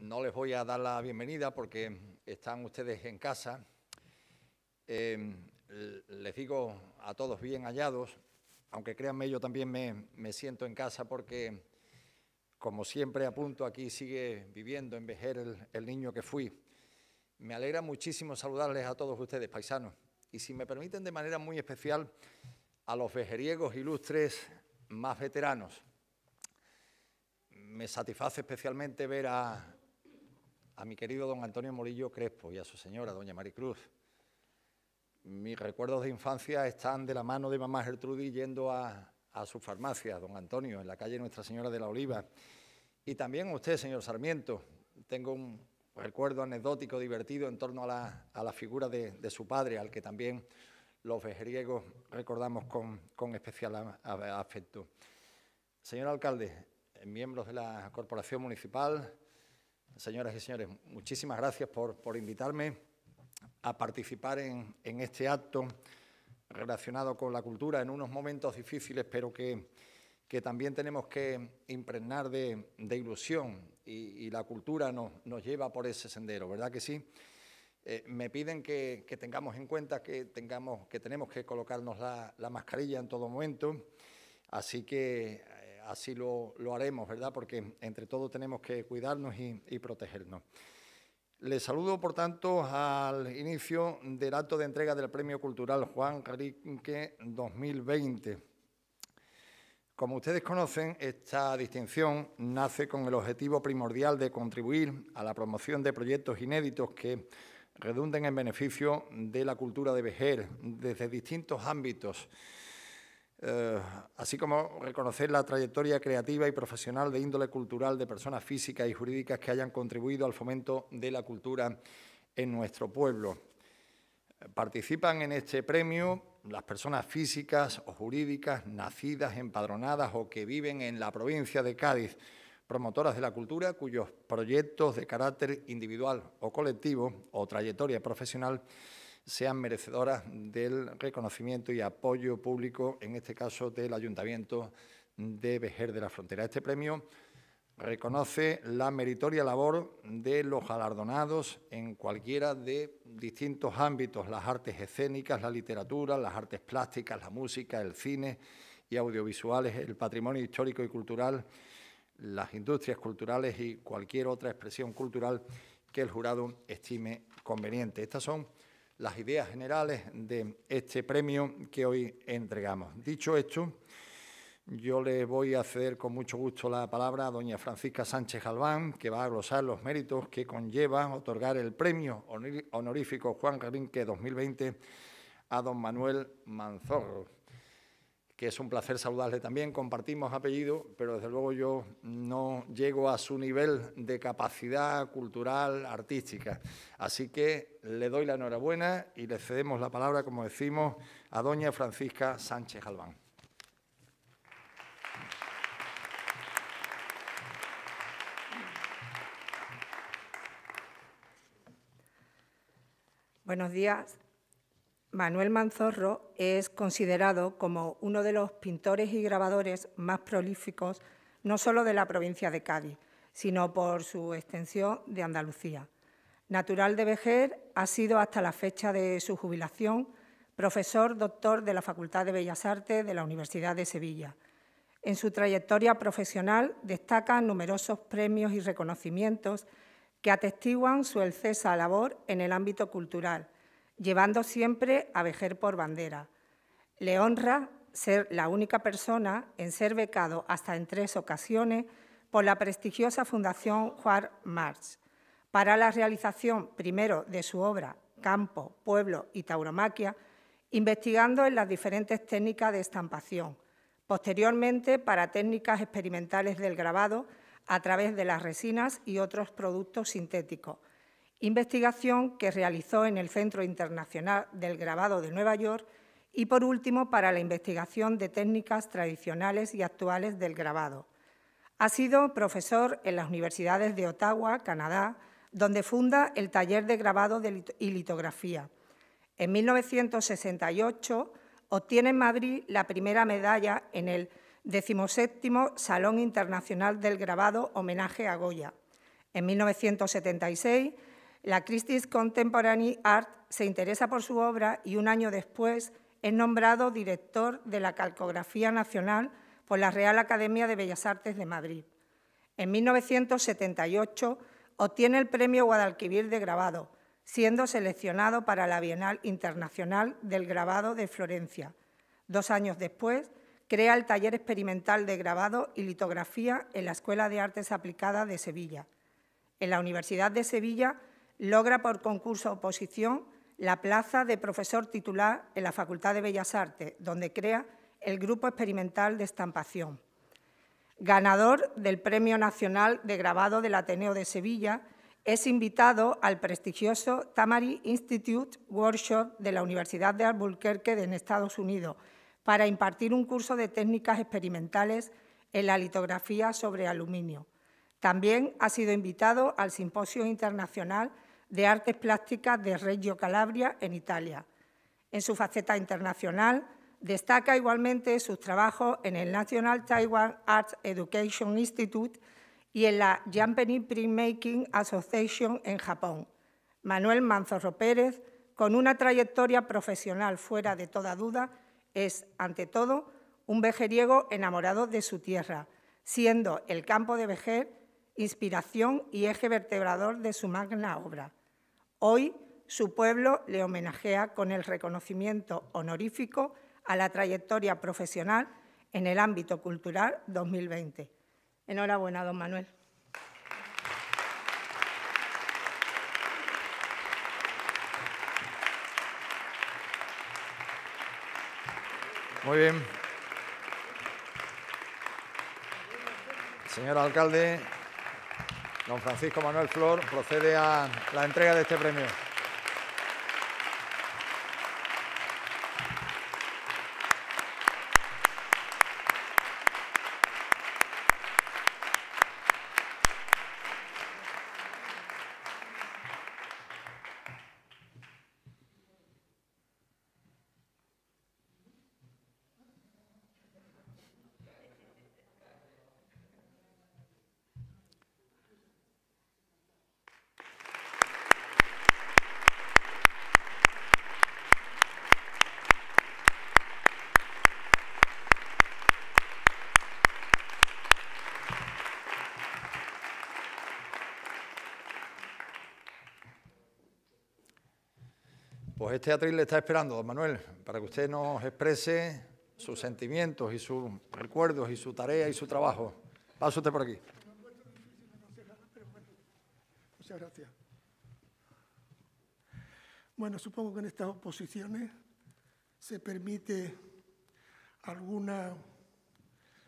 No les voy a dar la bienvenida porque están ustedes en casa. Em, les digo a todos bien hallados, aunque créanme yo también me, siento en casa porque, como siempre apunto, aquí sigue viviendo en Vejer el, el niño que fui. Me alegra muchísimo saludarles a todos ustedes, paisanos, y si me permiten de manera muy especial a los vejeriegos ilustres más veteranos. Me satisface especialmente ver a a mi querido don Antonio Morillo Crespo y a su señora, doña Maricruz. Mis recuerdos de infancia están de la mano de mamá Gertrudis yendo a, su farmacia, don Antonio, en la calle Nuestra Señora de la Oliva. Y también a usted, señor Sarmiento. Tengo un recuerdo anecdótico divertido en torno a la, figura de, su padre, al que también los vejeriegos recordamos con, con especial afecto. Señor alcalde, miembros de la Corporación Municipal, Señoras y señores, muchísimas gracias por, invitarme a participar en, este acto relacionado con la cultura en unos momentos difíciles, pero que, que también tenemos que impregnar de, ilusión y, la cultura nos, nos lleva por ese sendero, ¿verdad que sí? Eh, me piden que, tengamos en cuenta que, tengamos, que tenemos que colocarnos la, la mascarilla en todo momento, así que así lo, haremos, ¿verdad? Porque entre todos tenemos que cuidarnos y, protegernos. Les saludo, por tanto, al inicio del acto de entrega del Premio Cultural Juan Carinque 2020. Como ustedes conocen, esta distinción nace con el objetivo primordial de contribuir a la promoción de proyectos inéditos que redunden en beneficio de la cultura de Bejer, desde distintos ámbitos eh, así como reconocer la trayectoria creativa y profesional de índole cultural de personas físicas y jurídicas que hayan contribuido al fomento de la cultura en nuestro pueblo. Participan en este premio las personas físicas o jurídicas nacidas, empadronadas o que viven en la provincia de Cádiz, promotoras de la cultura cuyos proyectos de carácter individual o colectivo o trayectoria profesional sean merecedoras del reconocimiento y apoyo público, en este caso del Ayuntamiento de Vejer de la Frontera. Este premio reconoce la meritoria labor de los galardonados en cualquiera de distintos ámbitos, las artes escénicas, la literatura, las artes plásticas, la música, el cine y audiovisuales, el patrimonio histórico y cultural, las industrias culturales y cualquier otra expresión cultural que el jurado estime conveniente. Estas son las ideas generales de este premio que hoy entregamos. Dicho esto, yo le voy a ceder con mucho gusto la palabra a doña Francisca Sánchez Galván, que va a glosar los méritos que conlleva otorgar el premio honorífico Juan Garinque 2020 a don Manuel Manzorro que es un placer saludarle también. Compartimos apellido, pero desde luego yo no llego a su nivel de capacidad cultural, artística. Así que le doy la enhorabuena y le cedemos la palabra, como decimos, a doña Francisca Sánchez Albán. Buenos días. Manuel Manzorro es considerado como uno de los pintores y grabadores más prolíficos, no solo de la provincia de Cádiz, sino por su extensión de Andalucía. Natural de Vejer, ha sido hasta la fecha de su jubilación profesor doctor de la Facultad de Bellas Artes de la Universidad de Sevilla. En su trayectoria profesional destacan numerosos premios y reconocimientos que atestiguan su excesa labor en el ámbito cultural – llevando siempre a Vejer por bandera. Le honra ser la única persona en ser becado hasta en tres ocasiones por la prestigiosa Fundación Juan March para la realización primero de su obra Campo, Pueblo y Tauromaquia, investigando en las diferentes técnicas de estampación, posteriormente para técnicas experimentales del grabado a través de las resinas y otros productos sintéticos, investigación que realizó en el Centro Internacional del Grabado de Nueva York y, por último, para la investigación de técnicas tradicionales y actuales del grabado. Ha sido profesor en las universidades de Ottawa, Canadá, donde funda el taller de grabado y litografía. En 1968 obtiene en Madrid la primera medalla en el 17 Salón Internacional del Grabado Homenaje a Goya. En 1976 la Christie's Contemporary Art se interesa por su obra y un año después es nombrado director de la Calcografía Nacional por la Real Academia de Bellas Artes de Madrid. En 1978 obtiene el Premio Guadalquivir de Grabado, siendo seleccionado para la Bienal Internacional del Grabado de Florencia. Dos años después, crea el Taller Experimental de Grabado y Litografía en la Escuela de Artes Aplicadas de Sevilla. En la Universidad de Sevilla logra por concurso oposición la plaza de profesor titular en la Facultad de Bellas Artes, donde crea el Grupo Experimental de Estampación. Ganador del Premio Nacional de Grabado del Ateneo de Sevilla, es invitado al prestigioso Tamari Institute Workshop de la Universidad de Albuquerque en Estados Unidos para impartir un curso de técnicas experimentales en la litografía sobre aluminio. También ha sido invitado al Simposio Internacional de Artes Plásticas de Reggio Calabria, en Italia. En su faceta internacional, destaca igualmente sus trabajos en el National Taiwan Arts Education Institute y en la Japanese Printmaking Association en Japón. Manuel Manzorro Pérez, con una trayectoria profesional fuera de toda duda, es, ante todo, un vejeriego enamorado de su tierra, siendo el campo de Vejer inspiración y eje vertebrador de su magna obra. Hoy su pueblo le homenajea con el reconocimiento honorífico a la trayectoria profesional en el ámbito cultural 2020. Enhorabuena, don Manuel. Muy bien. Señor alcalde, Don Francisco Manuel Flor procede a la entrega de este premio. Pues este atril le está esperando, don Manuel, para que usted nos exprese sus sentimientos y sus recuerdos y su tarea y su trabajo. Pasa usted por aquí. Muchas gracias. Bueno, supongo que en estas oposiciones se permite alguna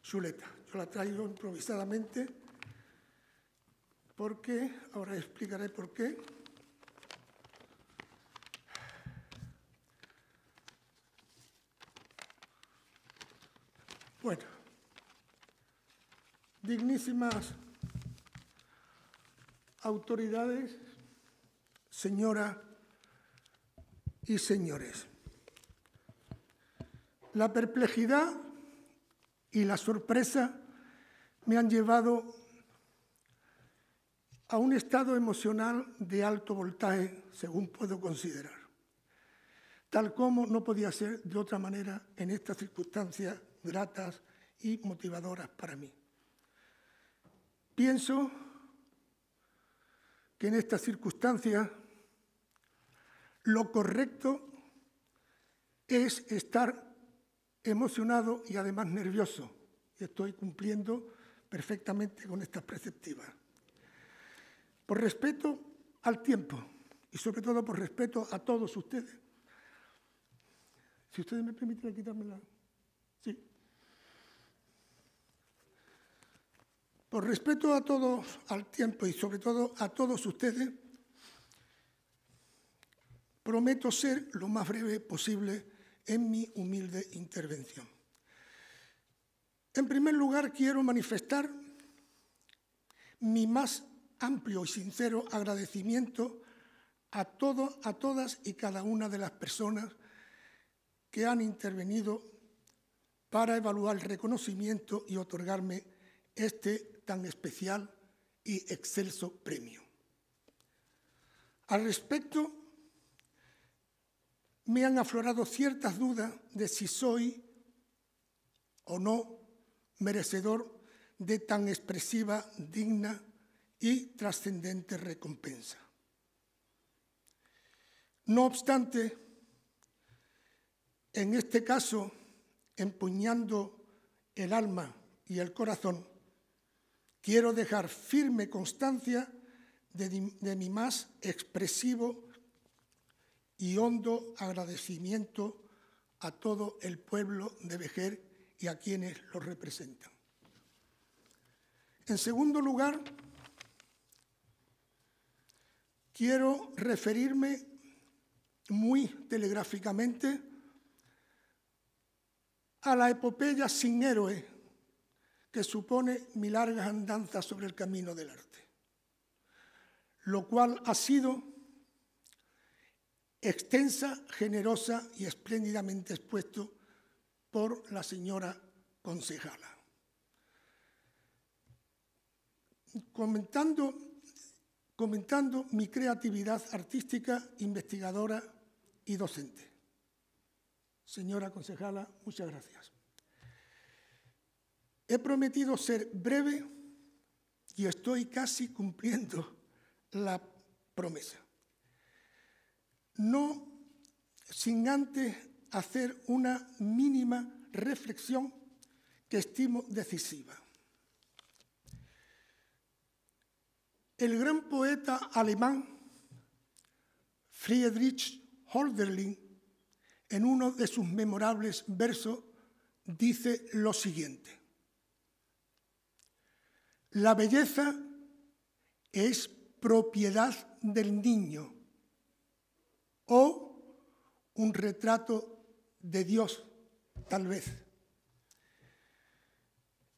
chuleta. Yo la traigo improvisadamente porque ahora explicaré por qué Bueno, dignísimas autoridades, señoras y señores, la perplejidad y la sorpresa me han llevado a un estado emocional de alto voltaje, según puedo considerar, tal como no podía ser de otra manera en estas circunstancias gratas y motivadoras para mí. Pienso que en estas circunstancias lo correcto es estar emocionado y además nervioso. Y Estoy cumpliendo perfectamente con estas preceptivas. Por respeto al tiempo y sobre todo por respeto a todos ustedes. Si ustedes me permiten quitarme la... Sí. Por respeto a todos, al tiempo y sobre todo a todos ustedes, prometo ser lo más breve posible en mi humilde intervención. En primer lugar, quiero manifestar mi más amplio y sincero agradecimiento a, a todas y cada una de las personas que han intervenido para evaluar el reconocimiento y otorgarme este tan especial y excelso premio. Al respecto, me han aflorado ciertas dudas de si soy o no merecedor de tan expresiva, digna y trascendente recompensa. No obstante, en este caso, empuñando el alma y el corazón, Quiero dejar firme constancia de, mi más expresivo y hondo agradecimiento a todo el pueblo de Vejer y a quienes lo representan. En segundo lugar, quiero referirme muy telegráficamente a la epopeya sin héroe que supone mi larga andanza sobre el camino del arte, lo cual ha sido extensa, generosa y espléndidamente expuesto por la señora concejala. Comentando, comentando mi creatividad artística, investigadora y docente. Señora concejala, muchas gracias. He prometido ser breve y estoy casi cumpliendo la promesa. No sin antes hacer una mínima reflexión que estimo decisiva. El gran poeta alemán Friedrich Holderlin, en uno de sus memorables versos, dice lo siguiente. La belleza es propiedad del niño o un retrato de Dios, tal vez.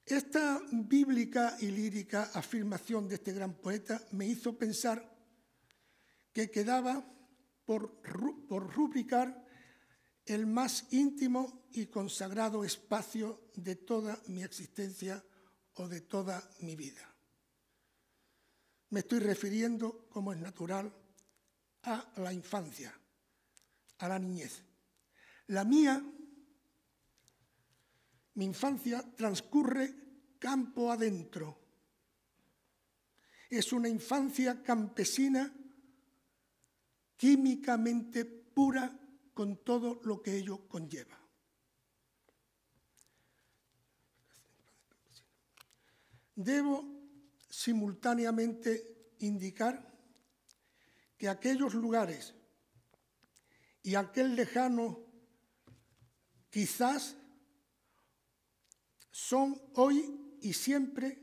Esta bíblica y lírica afirmación de este gran poeta me hizo pensar que quedaba por, rubricar el más íntimo y consagrado espacio de toda mi existencia o de toda mi vida. Me estoy refiriendo, como es natural, a la infancia, a la niñez. La mía, mi infancia, transcurre campo adentro. Es una infancia campesina, químicamente pura, con todo lo que ello conlleva. Debo simultáneamente indicar que aquellos lugares y aquel lejano quizás son hoy y siempre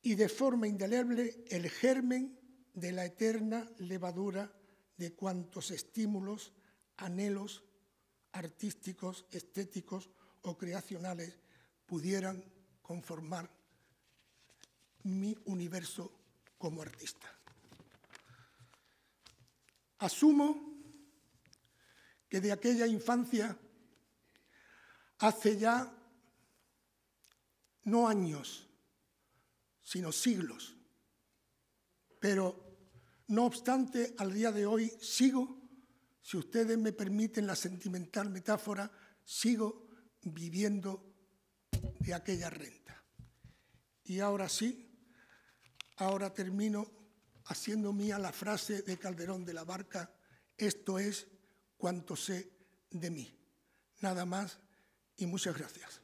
y de forma indeleble el germen de la eterna levadura de cuantos estímulos, anhelos artísticos, estéticos o creacionales pudieran conformar mi universo como artista. Asumo que de aquella infancia, hace ya no años, sino siglos, pero no obstante, al día de hoy sigo, si ustedes me permiten la sentimental metáfora, sigo viviendo de aquella renta. Y ahora sí, ahora termino haciendo mía la frase de Calderón de la Barca, esto es cuanto sé de mí. Nada más y muchas gracias.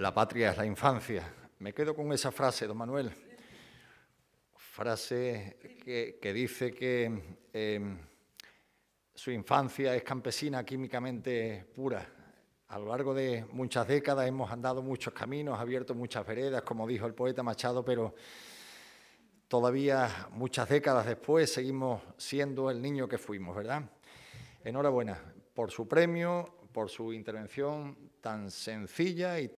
La patria es la infancia. Me quedo con esa frase, don Manuel. Frase que, dice que em, su infancia es campesina químicamente pura. A lo largo de muchas décadas hemos andado muchos caminos, abierto muchas veredas, como dijo el poeta Machado, pero todavía muchas décadas después seguimos siendo el niño que fuimos, ¿verdad? Enhorabuena por su premio, por su intervención tan sencilla y